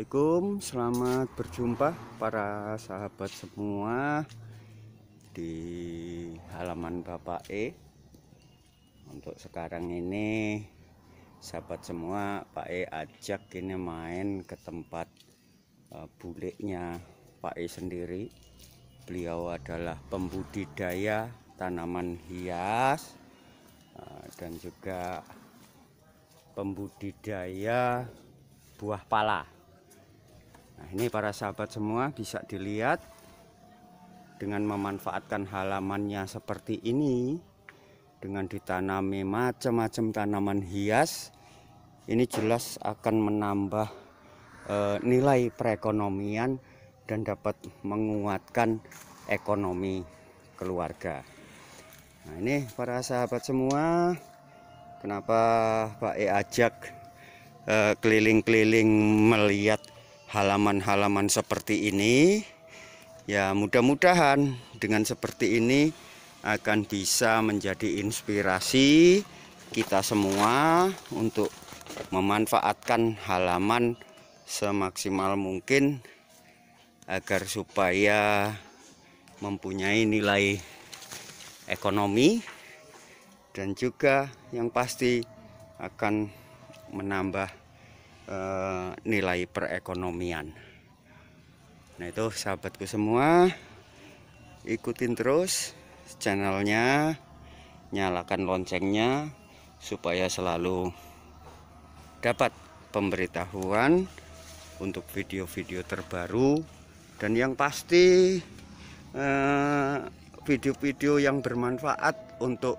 Assalamualaikum Selamat berjumpa para sahabat semua Di halaman Bapak E Untuk sekarang ini Sahabat semua Pak E ajak ini main ke tempat uh, e, Buleknya Pak E sendiri Beliau adalah pembudidaya tanaman hias uh, Dan juga pembudidaya buah pala Nah, ini para sahabat semua bisa dilihat dengan memanfaatkan halamannya seperti ini dengan ditanami macam-macam tanaman hias ini jelas akan menambah e, nilai perekonomian dan dapat menguatkan ekonomi keluarga. Nah, ini para sahabat semua, kenapa Pak E ajak eh, keliling-keliling melihat halaman-halaman seperti ini ya mudah-mudahan dengan seperti ini akan bisa menjadi inspirasi kita semua untuk memanfaatkan halaman semaksimal mungkin agar supaya mempunyai nilai ekonomi dan juga yang pasti akan menambah Eh, nilai perekonomian. Nah itu sahabatku semua, ikutin terus channelnya, nyalakan loncengnya supaya selalu dapat pemberitahuan untuk video-video terbaru dan yang pasti eh, video-video eh, yang bermanfaat untuk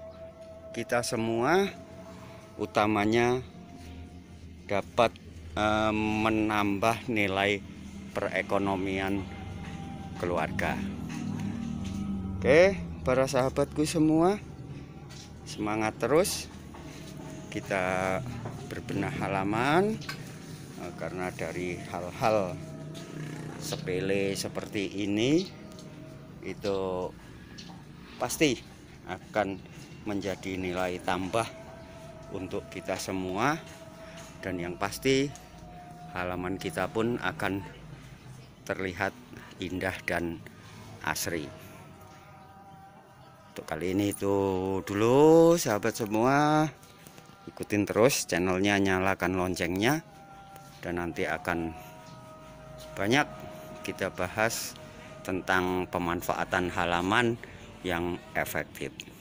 kita semua utamanya dapat Eh, menambah nilai perekonomian keluarga. Oke, para sahabatku semua, semangat terus. Kita berbenah halaman eh, karena dari hal-hal sepele seperti ini itu pasti akan menjadi nilai tambah untuk kita semua dan yang pasti halaman kita pun akan terlihat indah dan asri untuk kali ini itu dulu sahabat semua ikutin terus channelnya nyalakan loncengnya dan nanti akan banyak kita bahas tentang pemanfaatan halaman yang efektif